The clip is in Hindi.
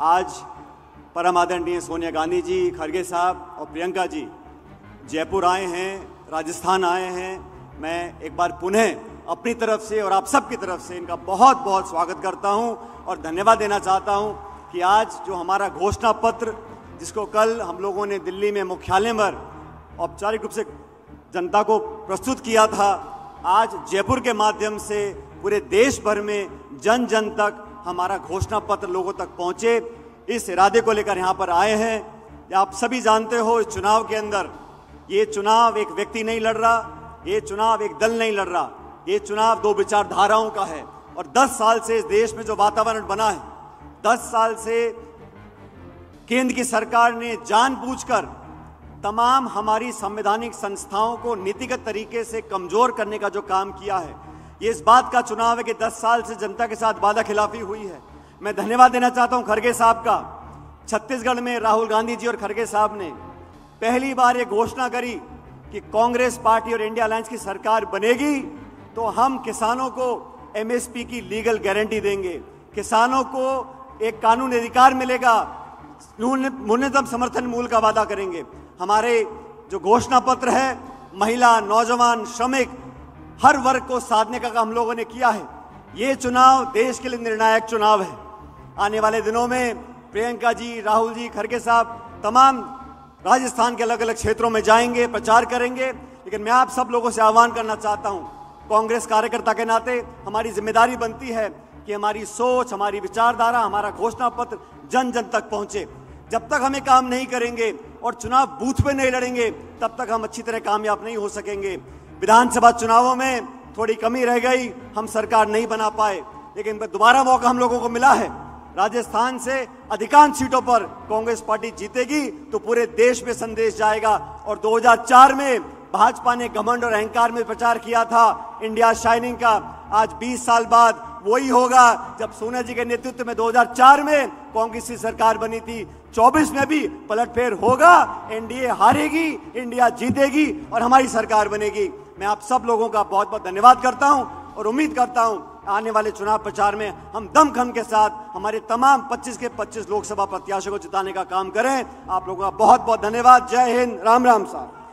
आज परम आदरणीय सोनिया गांधी जी खड़गे साहब और प्रियंका जी जयपुर आए हैं राजस्थान आए हैं मैं एक बार पुनः अपनी तरफ से और आप सब की तरफ से इनका बहुत बहुत स्वागत करता हूं और धन्यवाद देना चाहता हूं कि आज जो हमारा घोषणा पत्र जिसको कल हम लोगों ने दिल्ली में मुख्यालय पर औपचारिक रूप से जनता को प्रस्तुत किया था आज जयपुर के माध्यम से पूरे देश भर में जन जन तक हमारा घोषणा पत्र लोगों तक पहुंचे इस इरादे को लेकर यहाँ पर आए हैं आप सभी जानते हो इस चुनाव के अंदर ये चुनाव एक व्यक्ति नहीं लड़ रहा ये चुनाव एक दल नहीं लड़ रहा ये चुनाव दो विचारधाराओं का है और 10 साल से इस देश में जो वातावरण बना है 10 साल से केंद्र की सरकार ने जानबूझकर तमाम हमारी संवैधानिक संस्थाओं को नीतिगत तरीके से कमजोर करने का जो काम किया है ये इस बात का चुनाव है कि 10 साल से जनता के साथ वादा खिलाफी हुई है मैं धन्यवाद देना चाहता हूँ खरगे साहब का छत्तीसगढ़ में राहुल गांधी जी और खरगे साहब ने पहली बार ये घोषणा करी कि कांग्रेस पार्टी और इंडिया अलायंस की सरकार बनेगी तो हम किसानों को एमएसपी की लीगल गारंटी देंगे किसानों को एक कानून अधिकार मिलेगा न्यूनतम समर्थन मूल्य का वादा करेंगे हमारे जो घोषणा पत्र है महिला नौजवान श्रमिक हर वर्ग को साधने का काम हम लोगों ने किया है ये चुनाव देश के लिए निर्णायक चुनाव है आने वाले दिनों में प्रियंका जी राहुल जी खड़गे साहब तमाम राजस्थान के अलग अलग क्षेत्रों में जाएंगे प्रचार करेंगे लेकिन मैं आप सब लोगों से आह्वान करना चाहता हूँ कांग्रेस कार्यकर्ता के नाते हमारी जिम्मेदारी बनती है कि हमारी सोच हमारी विचारधारा हमारा घोषणा पत्र जन जन तक पहुँचे जब तक हमें काम नहीं करेंगे और चुनाव बूथ पे नहीं लड़ेंगे तब तक हम अच्छी तरह कामयाब नहीं हो सकेंगे विधानसभा चुनावों में थोड़ी कमी रह गई हम सरकार नहीं बना पाए लेकिन दोबारा मौका हम लोगों को मिला है राजस्थान से अधिकांश सीटों पर कांग्रेस पार्टी जीतेगी तो पूरे देश में संदेश जाएगा और 2004 में भाजपा ने घमंड और अहंकार में प्रचार किया था इंडिया शाइनिंग का आज 20 साल बाद वही होगा जब सोनिया जी के नेतृत्व में 2004 में कांग्रेस की सरकार बनी थी 24 में भी पलटफेर होगा एनडीए हारेगी इंडिया जीतेगी और हमारी सरकार बनेगी मैं आप सब लोगों का बहुत बहुत धन्यवाद करता हूँ और उम्मीद करता हूँ आने वाले चुनाव प्रचार में हम दमखम के साथ हमारे तमाम 25 के 25 लोकसभा प्रत्याशियों को जिताने का काम करें आप लोगों का बहुत बहुत धन्यवाद जय हिंद राम राम साहब